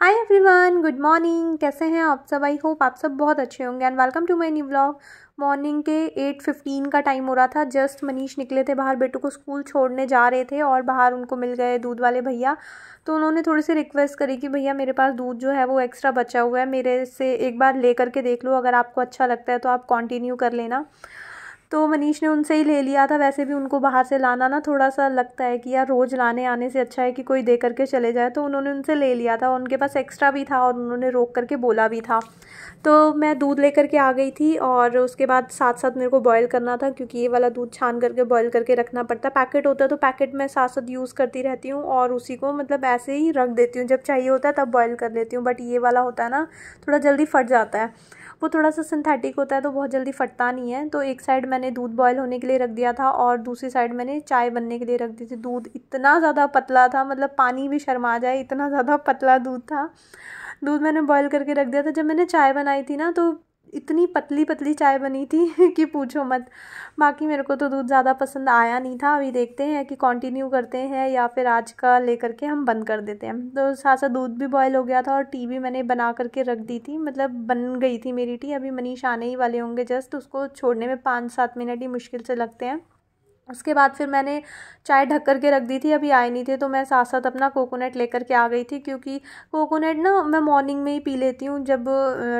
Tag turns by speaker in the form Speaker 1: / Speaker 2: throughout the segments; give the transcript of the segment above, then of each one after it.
Speaker 1: Hi everyone good morning कैसे हैं आप सब आई होप आप सब बहुत अच्छे होंगे and welcome to my new vlog morning के एट फिफ्टीन का टाइम हो रहा था जस्ट मनीष निकले थे बाहर बेटों को स्कूल छोड़ने जा रहे थे और बाहर उनको मिल गए दूध वाले भैया तो उन्होंने थोड़ी सी रिक्वेस्ट करी कि भैया मेरे पास दूध जो है वो एक्स्ट्रा बचा हुआ है मेरे से एक बार ले करके देख लो अगर आपको अच्छा लगता है तो आप कॉन्टिन्यू कर लेना तो मनीष ने उनसे ही ले लिया था वैसे भी उनको बाहर से लाना ना थोड़ा सा लगता है कि यार रोज़ लाने आने से अच्छा है कि कोई दे करके चले जाए तो उन्होंने उनसे ले लिया था उनके पास एक्स्ट्रा भी था और उन्होंने रोक करके बोला भी था तो मैं दूध ले करके आ गई थी और उसके बाद साथ साथ मेरे को बॉयल करना था क्योंकि ये वाला दूध छान करके बॉयल करके रखना पड़ता है पैकेट होता है तो पैकेट मैं साथ साथ यूज़ करती रहती हूँ और उसी को मतलब ऐसे ही रख देती हूँ जब चाहिए होता है तब बॉयल कर लेती हूँ बट ये वाला होता है ना थोड़ा जल्दी फट जाता है वो थोड़ा सा सिंथेटिक होता है तो बहुत जल्दी फटता नहीं है तो एक साइड मैंने दूध बॉयल होने के लिए रख दिया था और दूसरी साइड मैंने चाय बनने के लिए रख दी थी दूध इतना ज़्यादा पतला था मतलब पानी भी शर्मा जाए इतना ज़्यादा पतला दूध था दूध मैंने बॉयल करके रख दिया था जब मैंने चाय बनाई थी ना तो इतनी पतली पतली चाय बनी थी कि पूछो मत बाकी मेरे को तो दूध ज़्यादा पसंद आया नहीं था अभी देखते हैं कि कंटिन्यू करते हैं या फिर आज का लेकर के हम बंद कर देते हैं तो साथ साथ दूध भी बॉयल हो गया था और टी भी मैंने बना करके रख दी थी मतलब बन गई थी मेरी टी अभी मनीष आने ही वाले होंगे जस्ट उसको छोड़ने में पाँच सात मिनट ही मुश्किल से लगते हैं उसके बाद फिर मैंने चाय ढक कर के रख दी थी अभी आए नहीं थे तो मैं साथ साथ अपना कोकोनट लेकर के आ गई थी क्योंकि कोकोनट ना मैं मॉर्निंग में ही पी लेती हूँ जब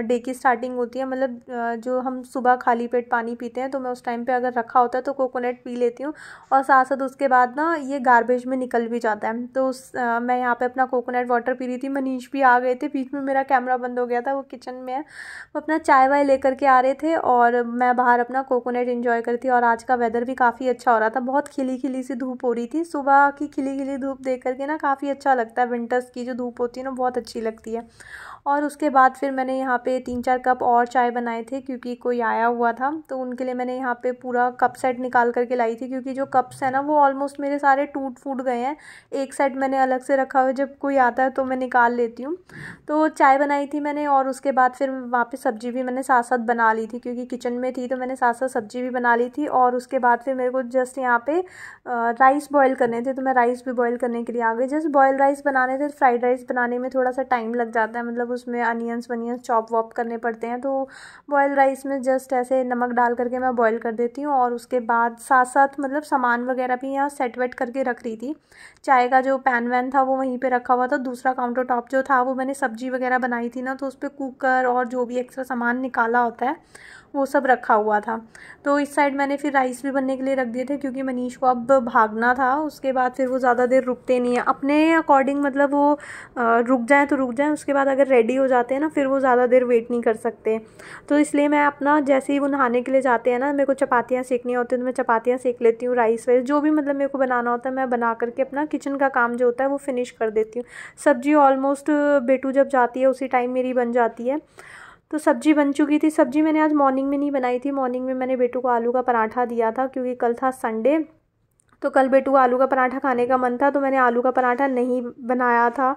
Speaker 1: डे की स्टार्टिंग होती है मतलब जो हम सुबह खाली पेट पानी पीते हैं तो मैं उस टाइम पे अगर रखा होता है तो कोकोनट पी लेती हूँ और साथ साथ उसके बाद ना ये गार्बेज में निकल भी जाता है तो उस आ, मैं यहाँ पर अपना कोकोनट वाटर पी रही थी मनीष भी आ गए थे बीच में मेरा कैमरा बंद हो गया था वो किचन में है वो अपना चाय वाय लेकर के आ रहे थे और मैं बाहर अपना कोकोनट इन्जॉय करती और आज का वेदर भी काफ़ी अच्छा हो रहा था बहुत खिली खिली सी धूप हो रही थी सुबह की खिली खिली धूप देख करके ना काफ़ी अच्छा लगता है विंटर्स की जो धूप होती है ना बहुत अच्छी लगती है और उसके बाद फिर मैंने यहाँ पे तीन चार कप और चाय बनाए थे क्योंकि कोई आया हुआ था तो उनके लिए मैंने यहाँ पे पूरा कप सेट निकाल करके लाई थी क्योंकि जो कप्स हैं ना वो ऑलमोस्ट मेरे सारे टूट फूट गए हैं एक सेट मैंने अलग से रखा हुआ जब कोई आता है तो मैं निकाल लेती हूँ तो चाय बनाई थी मैंने और उसके बाद फिर वहाँ पर सब्ज़ी भी मैंने साथ साथ बना ली थी क्योंकि किचन में थी तो मैंने साथ साथ सब्ज़ी भी बना ली थी और उसके बाद फिर मेरे को जस्ट यहाँ पर राइस बॉयल करने थे तो मैं राइस भी बॉयल करने के लिए आ गई जस्ट बॉयल राइस बनाने थे फ्राइड राइस बनाने में थोड़ा सा टाइम लग जाता है मतलब उसमें अनियंस वनियंस चॉप वॉप करने पड़ते हैं तो बॉयल राइस में जस्ट ऐसे नमक डाल करके मैं बॉयल कर देती हूँ और उसके बाद साथ साथ मतलब सामान वगैरह भी यहाँ सेट वेट करके रख रही थी चाय का जो पैन वैन था वो वहीं पर रखा हुआ था दूसरा काउंटर टॉप जो था वो मैंने सब्जी वगैरह बनाई थी ना तो उस पर कुकर और जो भी एक्स्ट्रा सामान निकाला होता है वो सब रखा हुआ था तो इस साइड मैंने फिर राइस भी बनने के लिए रख दिए थे क्योंकि मनीष को अब भागना था उसके बाद फिर वो ज़्यादा देर रुकते नहीं हैं अपने अकॉर्डिंग मतलब वो रुक जाएँ तो रुक जाएँ उसके बाद अगर रेडी हो जाते हैं ना फिर वो ज़्यादा देर वेट नहीं कर सकते तो इसलिए मैं अपना जैसे ही वो नहाने के लिए जाते हैं ना मेरे को चपातियाँ सेकनी होती हैं तो मैं चपातियाँ सेक लेती हूँ राइस वाइस जो भी मतलब मेरे को बनाना होता है मैं बना करके अपना किचन का काम जो होता है वो फिनिश कर देती हूँ सब्जी ऑलमोस्ट बेटू जब जाती है उसी टाइम मेरी बन जाती है तो सब्ज़ी बन चुकी थी सब्ज़ी मैंने आज मॉर्निंग में नहीं बनाई थी मॉर्निंग में मैंने बेटू को आलू का पराठा दिया था क्योंकि कल था संडे तो कल बेटू को आलू का पराठा खाने का मन था तो मैंने आलू का पराठा नहीं बनाया था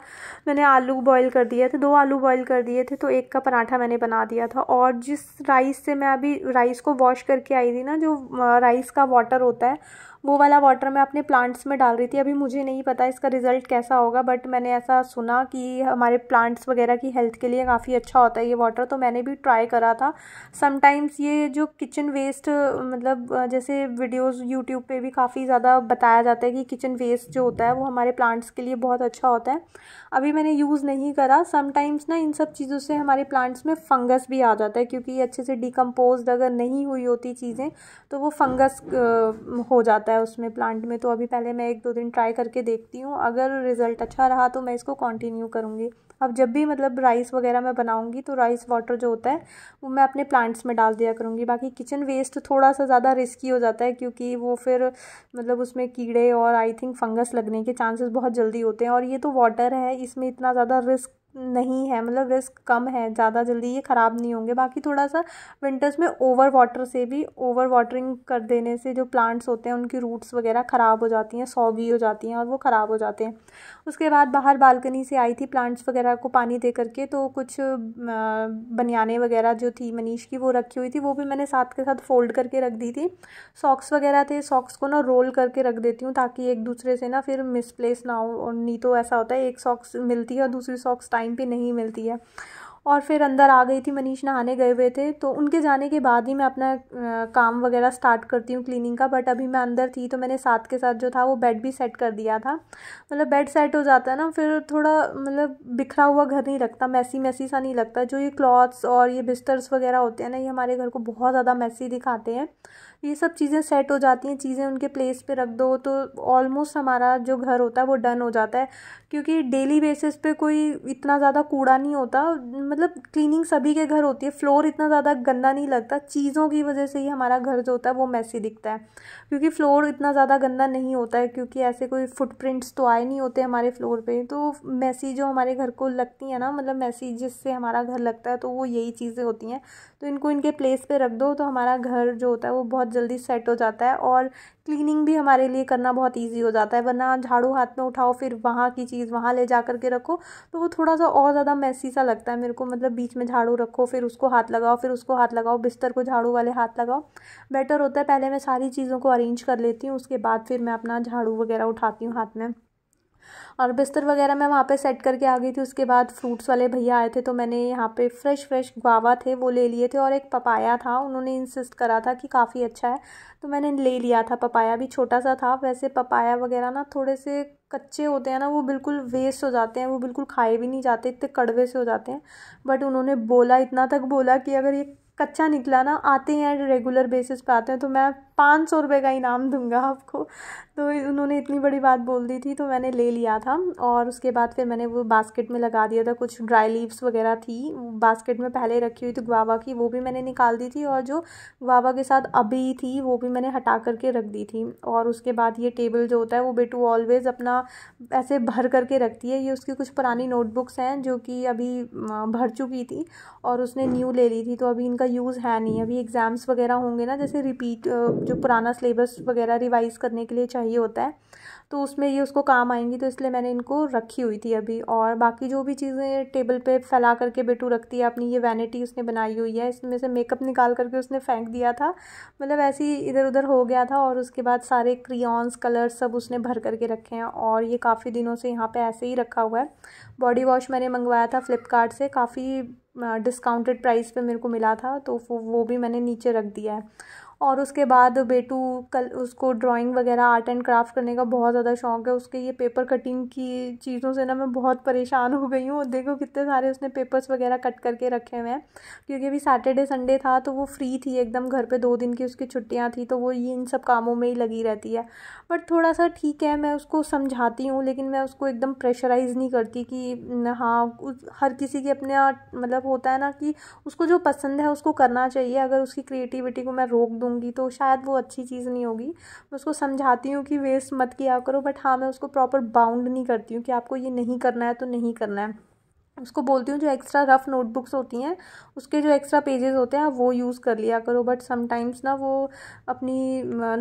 Speaker 1: मैंने आलू बॉईल कर दिए थे दो आलू बॉईल कर दिए थे तो एक का पराठा मैंने बना दिया था और जिस राइस से मैं अभी राइस को वॉश करके आई थी ना जो राइस का वाटर होता है वो वाला वाटर मैं अपने प्लांट्स में डाल रही थी अभी मुझे नहीं पता इसका रिज़ल्ट कैसा होगा बट मैंने ऐसा सुना कि हमारे प्लांट्स वगैरह की हेल्थ के लिए काफ़ी अच्छा होता है ये वाटर तो मैंने भी ट्राई करा था समटाइम्स ये जो किचन वेस्ट मतलब जैसे वीडियोज़ यूट्यूब पर भी काफ़ी ज़्यादा बताया जाता है कि किचन वेस्ट जो होता है वो हमारे प्लांट्स के लिए बहुत अच्छा होता है अभी मैंने यूज़ नहीं करा समटाइम्स ना इन सब चीज़ों से हमारे प्लांट्स में फंगस भी आ जाता है क्योंकि अच्छे से डिकम्पोज अगर नहीं हुई होती चीज़ें तो वो फंगस हो जाता है जाता है उसमें प्लांट में तो अभी पहले मैं एक दो दिन ट्राई करके देखती हूँ अगर रिज़ल्ट अच्छा रहा तो मैं इसको कंटिन्यू करूँगी अब जब भी मतलब राइस वगैरह मैं बनाऊँगी तो राइस वाटर जो होता है वो मैं अपने प्लांट्स में डाल दिया करूँगी बाकी किचन वेस्ट थोड़ा सा ज़्यादा रिस्की हो जाता है क्योंकि वो फिर मतलब उसमें कीड़े और आई थिंक फंगस लगने के चांसेस बहुत जल्दी होते हैं और ये तो वाटर है इसमें इतना ज़्यादा रिस्क नहीं है मतलब रिस्क कम है ज़्यादा जल्दी ये ख़राब नहीं होंगे बाकी थोड़ा सा विंटर्स में ओवर वाटर से भी ओवर वाटरिंग कर देने से जो प्लांट्स होते हैं उनकी रूट्स वगैरह ख़राब हो जाती हैं भी हो जाती हैं और वो ख़राब हो जाते हैं उसके बाद बाहर बालकनी से आई थी प्लांट्स वगैरह को पानी दे करके तो कुछ बनियाने वगैरह जो थी मनीष की वो रखी हुई थी वो भी मैंने साथ के साथ फ़ोल्ड करके रख दी थी सॉक्स वगैरह थे सॉक्स को ना रोल करके रख देती हूँ ताकि एक दूसरे से ना फिर मिसप्लेस ना हो नहीं तो ऐसा होता है एक सॉक्स मिलती है और दूसरी सॉक्स टाइम पे नहीं मिलती है और फिर अंदर आ गई थी मनीष नहाने गए हुए थे तो उनके जाने के बाद ही मैं अपना काम वगैरह स्टार्ट करती हूँ क्लीनिंग का बट अभी मैं अंदर थी तो मैंने साथ के साथ जो था वो बेड भी सेट कर दिया था मतलब बेड सेट हो जाता है ना फिर थोड़ा मतलब बिखरा हुआ घर नहीं लगता मैसी मैसी सा नहीं लगता जो ये क्लॉथ्स और ये बिस्तर्स वगैरह होते हैं ना ये हमारे घर को बहुत ज़्यादा मैसी दिखाते हैं ये सब चीज़ें सेट हो जाती हैं चीज़ें उनके प्लेस पे रख दो तो ऑलमोस्ट हमारा जो घर होता है वो डन हो जाता है क्योंकि डेली बेसिस पे कोई इतना ज़्यादा कूड़ा नहीं होता मतलब क्लीनिंग सभी के घर होती है फ्लोर इतना ज़्यादा गंदा नहीं लगता चीज़ों की वजह से ही हमारा घर जो होता है वो मैसी दिखता है क्योंकि फ्लोर इतना ज़्यादा गंदा नहीं होता है क्योंकि ऐसे कोई फुटप्रिंट्स तो आए नहीं होते हमारे फ्लोर पर तो मैसी जो हमारे घर को लगती है ना मतलब मैसी जिससे हमारा घर लगता है तो वो यही चीज़ें होती हैं तो इनको इनके प्लेस पर रख दो तो हमारा घर जो होता है वो बहुत जल्दी सेट हो जाता है और क्लीनिंग भी हमारे लिए करना बहुत ईजी हो जाता है वरना झाड़ू हाथ में उठाओ फिर वहाँ की चीज़ वहाँ ले जा करके रखो तो वो थोड़ा सा और ज़्यादा मैसी सा लगता है मेरे को को मतलब बीच में झाड़ू रखो फिर उसको हाथ लगाओ फिर उसको हाथ लगाओ बिस्तर को झाड़ू वाले हाथ लगाओ बेटर होता है पहले मैं सारी चीज़ों को अरेंज कर लेती हूँ उसके बाद फिर मैं अपना झाड़ू वगैरह उठाती हूँ हाथ में और बिस्तर वगैरह मैं वहाँ पे सेट करके आ गई थी उसके बाद फ्रूट्स वाले भैया आए थे तो मैंने यहाँ पे फ्रेश फ्रेश गुआवा थे वो ले लिए थे और एक पपाया था उन्होंने इंसिस्ट करा था कि काफ़ी अच्छा है तो मैंने ले लिया था पपाया भी छोटा सा था वैसे पपाया वगैरह ना थोड़े से कच्चे होते हैं ना वो बिल्कुल वेस्ट हो जाते हैं वो बिल्कुल खाए भी नहीं जाते इतने कड़वे से हो जाते हैं बट उन्होंने बोला इतना तक बोला कि अगर ये कच्चा निकला ना आते हैं रेगुलर बेसिस पे आते हैं तो मैं पाँच सौ रुपये का इनाम दूंगा आपको तो उन्होंने इतनी बड़ी बात बोल दी थी तो मैंने ले लिया था और उसके बाद फिर मैंने वो बास्केट में लगा दिया था कुछ ड्राई लीव्स वगैरह थी बास्केट में पहले रखी हुई थी गुआवा की वो भी मैंने निकाल दी थी और जो गुआवा के साथ अभी थी वो भी मैंने हटा करके रख दी थी और उसके बाद ये टेबल जो होता है वो बेटू ऑलवेज़ अपना ऐसे भर करके रखती है ये उसकी कुछ पुरानी नोटबुक्स हैं जो कि अभी भर चुकी थी और उसने न्यू ले ली थी तो अभी इनका यूज़ है नहीं hmm. अभी एग्ज़ाम्स वगैरह होंगे ना जैसे रिपीट जो पुराना सिलेबस वगैरह रिवाइज़ करने के लिए चाहिए होता है तो उसमें ये उसको काम आएंगी तो इसलिए मैंने इनको रखी हुई थी अभी और बाकी जो भी चीज़ें टेबल पे फैला करके बेटू रखती है अपनी ये वैनिटी उसने बनाई हुई है इसमें से मेकअप निकाल करके उसने फेंक दिया था मतलब ऐसे ही इधर उधर हो गया था और उसके बाद सारे क्रियॉन्स कलर्स सब उसने भर करके रखे हैं और ये काफ़ी दिनों से यहाँ पर ऐसे ही रखा हुआ है बॉडी वॉश मैंने मंगवाया था फ्लिपकार्ट से काफ़ी डिस्काउंटेड प्राइस पे मेरे को मिला था तो वो भी मैंने नीचे रख दिया है और उसके बाद बेटू कल उसको ड्राइंग वगैरह आर्ट एंड क्राफ्ट करने का बहुत ज़्यादा शौक है उसके ये पेपर कटिंग की चीज़ों से ना मैं बहुत परेशान हो गई हूँ देखो कितने सारे उसने पेपर्स वगैरह कट करके रखे हुए हैं क्योंकि अभी सैटरडे संडे था तो वो फ्री थी एकदम घर पर दो दिन की उसकी छुट्टियाँ थी तो वो ये इन सब कामों में ही लगी रहती है बट थोड़ा सा ठीक है मैं उसको समझाती हूँ लेकिन मैं उसको एकदम प्रेशराइज़ नहीं करती कि हाँ हर किसी के अपने मतलब होता है ना कि उसको जो पसंद है उसको करना चाहिए अगर उसकी क्रिएटिविटी को मैं रोक दूँ दूंगी तो शायद वो अच्छी चीज़ नहीं होगी मैं उसको समझाती हूँ कि वेस्ट मत किया करो बट हाँ मैं उसको प्रॉपर बाउंड नहीं करती हूँ कि आपको ये नहीं करना है तो नहीं करना है उसको बोलती हूँ जो एक्स्ट्रा रफ नोटबुक्स होती हैं उसके जो एक्स्ट्रा पेजेस होते हैं वो यूज़ कर लिया करो बट समटाइम्स ना वो अपनी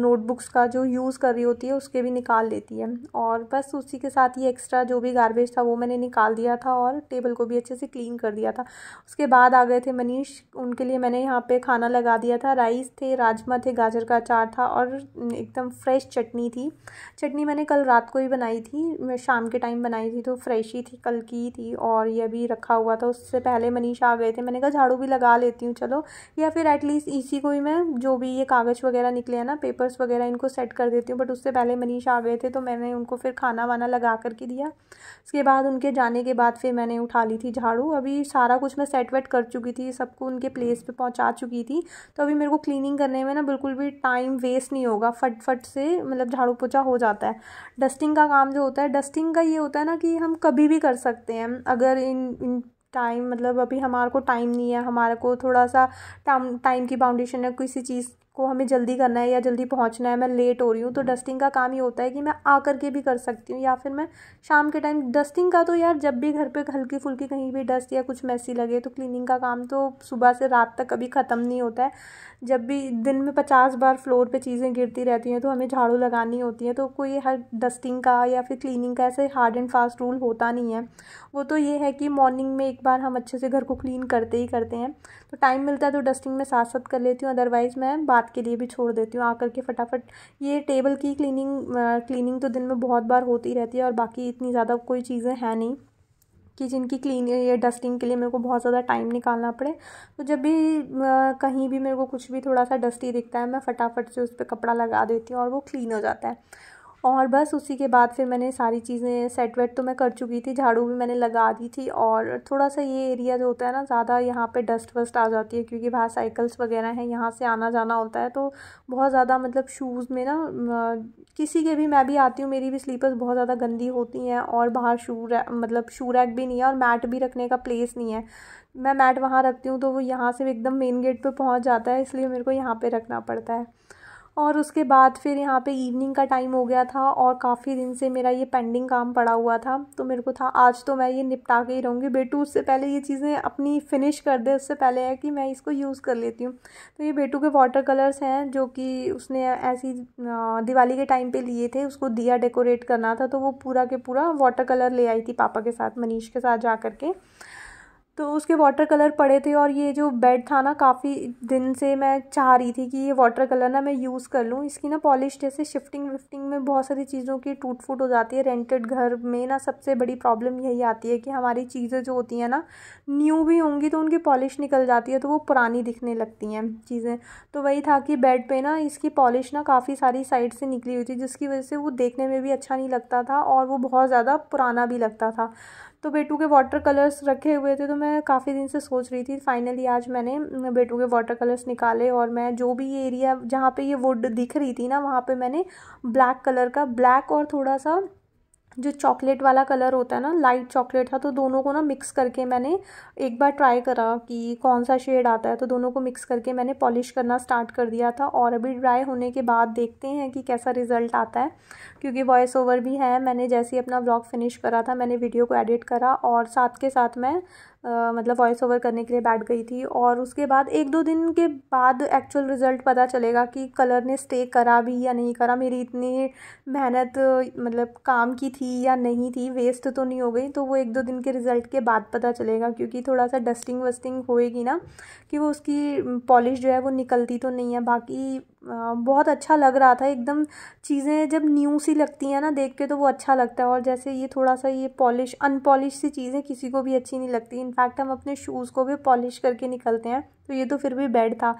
Speaker 1: नोटबुक्स का जो यूज़ कर रही होती है उसके भी निकाल लेती है और बस उसी के साथ ही एक्स्ट्रा जो भी गार्बेज था वो मैंने निकाल दिया था और टेबल को भी अच्छे से क्लीन कर दिया था उसके बाद आ गए थे मनीष उनके लिए मैंने यहाँ पर खाना लगा दिया था राइस थे राजमा थे गाजर का अचार था और एकदम फ्रेश चटनी थी चटनी मैंने कल रात को ही बनाई थी शाम के टाइम बनाई थी तो फ्रेश ही थी कल की थी और यह में भी रखा हुआ था उससे पहले मनीषा आ गए थे मैंने कहा झाड़ू भी लगा लेती हूँ चलो या फिर एटलीस्ट इसी को ही मैं जो भी ये कागज़ वगैरह निकले हैं ना पेपर्स वगैरह इनको सेट कर देती हूँ बट उससे पहले मनीषा आ गए थे तो मैंने उनको फिर खाना वाना लगा करके दिया उसके बाद उनके जाने के बाद फिर मैंने उठा ली थी झाड़ू अभी सारा कुछ मैं सेट वेट कर चुकी थी सबको उनके प्लेस पर पहुँचा चुकी थी तो अभी मेरे को क्लीनिंग करने में ना बिल्कुल भी टाइम वेस्ट नहीं होगा फटफट से मतलब झाड़ू पोछा हो जाता है डस्टिंग का काम जो होता है डस्टिंग का ये होता है ना कि हम कभी भी कर सकते हैं अगर इन इन इन टाइम मतलब अभी हमारे को टाइम नहीं है हमारे को थोड़ा सा टाइम टाइम की बाउंडेशन है किसी चीज़ को हमें जल्दी करना है या जल्दी पहुंचना है मैं लेट हो रही हूँ तो डस्टिंग का काम ही होता है कि मैं आ कर के भी कर सकती हूँ या फिर मैं शाम के टाइम डस्टिंग का तो यार जब भी घर पे हल्की फुल्की कहीं भी डस्ट या कुछ मैसी लगे तो क्लीनिंग का काम तो सुबह से रात तक कभी ख़त्म नहीं होता है जब भी दिन में पचास बार फ्लोर पर चीज़ें गिरती रहती हैं तो हमें झाड़ू लगानी होती है तो कोई हर डस्टिंग का या फिर क्लिनिंग का ऐसे हार्ड एंड फास्ट रूल होता नहीं है वो तो ये है कि मॉर्निंग में एक बार हम अच्छे से घर को क्लीन करते ही करते हैं तो टाइम मिलता है तो डस्टिंग में साथ साथ कर लेती हूँ अदरवाइज़ मैं बात रात के लिए भी छोड़ देती हूँ आकर के फटाफट ये टेबल की क्लीनिंग क्लीनिंग तो दिन में बहुत बार होती रहती है और बाकी इतनी ज़्यादा कोई चीज़ें हैं नहीं कि जिनकी क्लीन या डस्टिंग के लिए मेरे को बहुत ज़्यादा टाइम निकालना पड़े तो जब भी आ, कहीं भी मेरे को कुछ भी थोड़ा सा डस्टी दिखता है मैं फटाफट से उस पर कपड़ा लगा देती हूँ और वो क्लीन हो जाता है और बस उसी के बाद फिर मैंने सारी चीज़ें सेट वेट तो मैं कर चुकी थी झाड़ू भी मैंने लगा दी थी और थोड़ा सा ये एरिया जो होता है ना ज़्यादा यहाँ पे डस्ट वस्ट आ जाती है क्योंकि बाहर साइकिल्स वगैरह हैं यहाँ से आना जाना होता है तो बहुत ज़्यादा मतलब शूज़ में ना किसी के भी मैं भी आती हूँ मेरी भी स्लीपर्स बहुत ज़्यादा गंदी होती हैं और बाहर शू मतलब शू रैक भी नहीं है और मैट भी रखने का प्लेस नहीं है मैं मैट वहाँ रखती हूँ तो वो यहाँ से एकदम मेन गेट पर पहुँच जाता है इसलिए मेरे को यहाँ पर रखना पड़ता है और उसके बाद फिर यहाँ पे इवनिंग का टाइम हो गया था और काफ़ी दिन से मेरा ये पेंडिंग काम पड़ा हुआ था तो मेरे को था आज तो मैं ये निपटा के ही रहूँगी बेटू उससे पहले ये चीज़ें अपनी फिनिश कर दे उससे पहले है कि मैं इसको यूज़ कर लेती हूँ तो ये बेटू के वाटर कलर्स हैं जो कि उसने ऐसी दिवाली के टाइम पर लिए थे उसको दिया डेकोरेट करना था तो वो पूरा के पूरा वाटर कलर ले आई थी पापा के साथ मनीष के साथ जा करके के तो उसके वाटर कलर पड़े थे और ये जो बेड था ना काफ़ी दिन से मैं चाह रही थी कि ये वाटर कलर ना मैं यूज़ कर लूँ इसकी ना पॉलिश जैसे शिफ्टिंग विफ्टिंग में बहुत सारी चीज़ों की टूट फूट हो जाती है रेंटेड घर में ना सबसे बड़ी प्रॉब्लम यही आती है कि हमारी चीज़ें जो होती हैं ना न्यू भी होंगी तो उनकी पॉलिश निकल जाती है तो वो पुरानी दिखने लगती हैं चीज़ें तो वही था कि बेड पर ना इसकी पॉलिश ना काफ़ी सारी साइड से निकली हुई थी जिसकी वजह से वो देखने में भी अच्छा नहीं लगता था और वो बहुत ज़्यादा पुराना भी लगता था तो बेटू के वाटर कलर्स रखे हुए थे तो मैं काफ़ी दिन से सोच रही थी फाइनली आज मैंने बेटू के वाटर कलर्स निकाले और मैं जो भी ये एरिया जहाँ पे ये वुड दिख रही थी ना वहाँ पे मैंने ब्लैक कलर का ब्लैक और थोड़ा सा जो चॉकलेट वाला कलर होता है ना लाइट चॉकलेट था तो दोनों को ना मिक्स करके मैंने एक बार ट्राई करा कि कौन सा शेड आता है तो दोनों को मिक्स करके मैंने पॉलिश करना स्टार्ट कर दिया था और अभी ड्राई होने के बाद देखते हैं कि कैसा रिज़ल्ट आता है क्योंकि वॉइस ओवर भी है मैंने जैसे ही अपना ब्लॉग फिनिश करा था मैंने वीडियो को एडिट करा और साथ के साथ मैं आ, मतलब वॉइस ओवर करने के लिए बैठ गई थी और उसके बाद एक दो दिन के बाद एक्चुअल रिज़ल्ट पता चलेगा कि कलर ने स्टे करा भी या नहीं करा मेरी इतनी मेहनत मतलब काम की थी या नहीं थी वेस्ट तो नहीं हो गई तो वो एक दो दिन के रिज़ल्ट के बाद पता चलेगा क्योंकि थोड़ा सा डस्टिंग वस्टिंग होएगी ना कि वो उसकी पॉलिश जो है वो निकलती तो नहीं है बाकी बहुत अच्छा लग रहा था एकदम चीज़ें जब न्यू सी लगती हैं ना देख के तो वो अच्छा लगता है और जैसे ये थोड़ा सा ये पॉलिश अनपॉलिश सी चीज़ें किसी को भी अच्छी नहीं लगती इनफैक्ट हम अपने शूज़ को भी पॉलिश करके निकलते हैं तो ये तो फिर भी बेड था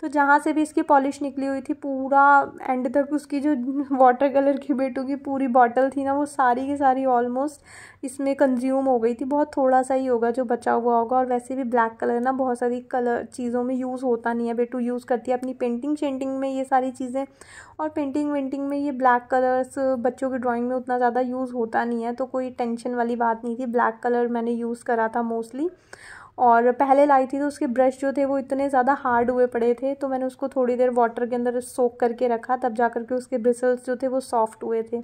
Speaker 1: तो जहाँ से भी इसकी पॉलिश निकली हुई थी पूरा एंड तक उसकी जो वाटर कलर की बेटू की पूरी बॉटल थी ना वो सारी की सारी ऑलमोस्ट इसमें कंज्यूम हो गई थी बहुत थोड़ा सा ही होगा जो बचा हुआ होगा और वैसे भी ब्लैक कलर ना बहुत सारी कलर चीज़ों में यूज़ होता नहीं है बेटू यूज़ करती है अपनी पेंटिंग शेंटिंग में ये सारी चीज़ें और पेंटिंग वेंटिंग में ये ब्लैक कलर्स बच्चों की ड्राॅइंग में उतना ज़्यादा यूज़ होता नहीं है तो कोई टेंशन वाली बात नहीं थी ब्लैक कलर मैंने यूज़ करा था मोस्टली और पहले लाई थी तो उसके ब्रश जो थे वो इतने ज़्यादा हार्ड हुए पड़े थे तो मैंने उसको थोड़ी देर वाटर के अंदर सोक करके रखा तब जा करके उसके ब्रिसल्स जो थे वो सॉफ्ट हुए थे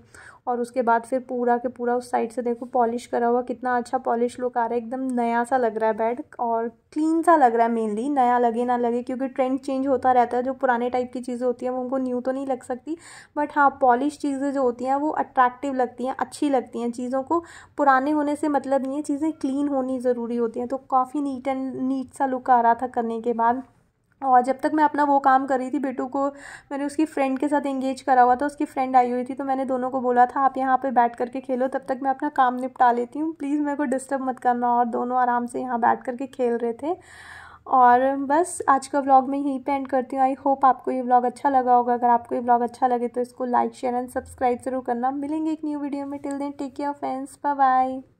Speaker 1: और उसके बाद फिर पूरा के पूरा उस साइड से देखो पॉलिश करा हुआ कितना अच्छा पॉलिश लुक आ रहा है एकदम नया सा लग रहा है बेड और क्लीन सा लग रहा है मेनली नया लगे ना लगे क्योंकि ट्रेंड चेंज होता रहता है जो पुराने टाइप की चीज़ें होती हैं वो उनको न्यू तो नहीं लग सकती बट हाँ पॉलिश चीज़ें जो होती हैं वो अट्रैक्टिव लगती हैं अच्छी लगती हैं चीज़ों को पुराने होने से मतलब नहीं है चीज़ें क्लीन होनी ज़रूरी होती हैं तो काफ़ी नीट एंड नीट सा लुक आ रहा था करने के बाद और जब तक मैं अपना वो काम कर रही थी बेटू को मैंने उसकी फ्रेंड के साथ एंगेज करा हुआ था उसकी फ्रेंड आई हुई थी तो मैंने दोनों को बोला था आप यहाँ पे बैठ करके खेलो तब तक मैं अपना काम निपटा लेती हूँ प्लीज़ मेरे को डिस्टर्ब मत करना और दोनों आराम से यहाँ बैठ करके खेल रहे थे और बस आज का व्लॉग मैं यहीं पे एंड करती हूँ आई होप आपको ये व्लॉग अच्छा लगा होगा अगर आपको ये व्लॉग अच्छा लगे तो इसको लाइक शेयर एंड सब्सक्राइब ज़रूर करना मिलेंगे एक न्यू वीडियो में till then take care friends bye bye